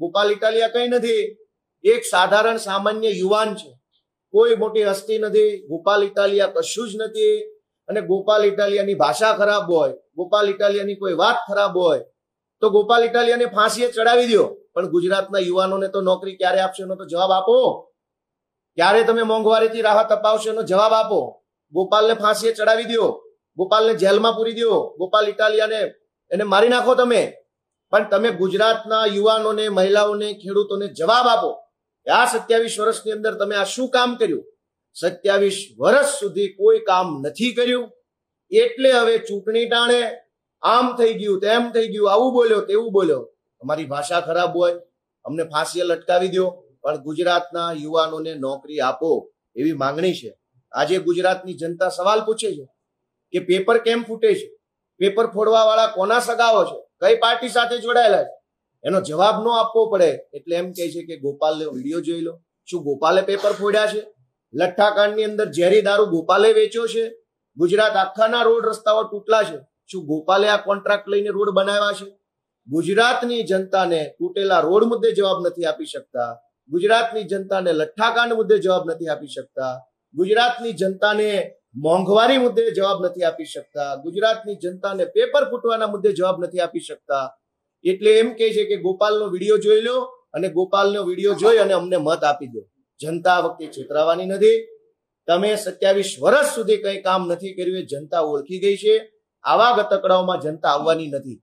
ગોપાલ ઇટાલિયા કંઈ નથી એક સાધારણ સામાન્ય યુવાન છે કોઈ મોટી હસ્તી નથી ગોપાલ ઇટાલિયા કશું જ નથી અને ગોપાલ ઇટાલિયાની ભાષા ખરાબ હોય ગોપાલ ઇટાલિયાની કોઈ વાત ખરાબ હોય તો ગોપાલ ઇટાલિયાને ફાંસીએ ચડાવી દો પણ ગુજરાતના યુવાનોને તો નોકરી ક્યારે આપશો એનો તો જવાબ આપો ક્યારે તમે મોંઘવારીથી રાહત અપાવશો એનો જવાબ આપો ગોપાલને ફાંસીએ ચડાવી દો ગોપાલને જેલમાં પૂરી દો ગોપાલ ઇટાલિયાને એને મારી નાખો તમે પણ તમે ગુજરાતના યુવાનોને મહિલાઓને ખેડૂતોને જવાબ આપો આ સત્યાવીસ વર્ષની અંદર તમે આ શું કામ કર્યું સત્યાવીસ વર્ષ સુધી કોઈ કામ નથી કર્યું એટલે હવે ચૂંટણી ટાણે આમ થઈ ગયું તેમ થઈ ગયું આવું બોલ્યો તેવું બોલ્યો અમારી ભાષા ખરાબ હોય અમને ફાંસીએ લટકાવી દો પણ ગુજરાતના યુવાનોને નોકરી આપો એવી માંગણી છે આજે ગુજરાતની જનતા સવાલ પૂછે છે કે પેપર કેમ ફૂટે છે પેપર ફોડવા વાળા કોના સગાઓ છે કઈ પાર્ટી સાથે જોડાયેલા છે એનો જવાબ ન આપવો પડે એટલે એમ કહે છે કે ગોપાલને વિડીયો જોઈ લો શું ગોપાલે પેપર ફોડ્યા છે લઠ્ઠાકાંડની અંદર ઝેરી દારૂ ગોપાલે વેચ્યો છે ગુજરાત આખાના રોડ રસ્તાઓ તૂટલા છે શું ગોપાલે આ કોન્ટ્રાક્ટ લઈને રોડ બનાવ્યા છે ગુજરાતની જનતાને તૂટેલા રોડ મુદ્દે જવાબ નથી આપી શકતા ગુજરાતની જનતાને લઠ્ઠાકાંડ મુદ્દે જવાબ નથી આપી શકતા ગુજરાતની જનતાને મોંઘવારી મુદ્દે જવાબ નથી આપી શકતા ગુજરાતની જનતાને પેપર ફૂટવાના મુદ્દે જવાબ નથી આપી શકતા એટલે એમ કે છે કે ગોપાલનો વિડીયો જોઈ લો અને ગોપાલનો વિડીયો જોઈ અને અમને મત આપી દો જનતા આ વખતે છેતરાવાની નથી તમે સત્યાવીસ વર્ષ સુધી કંઈ કામ નથી કર્યું એ જનતા ઓળખી ગઈ છે આવા ગતકડાઓમાં જનતા આવવાની નથી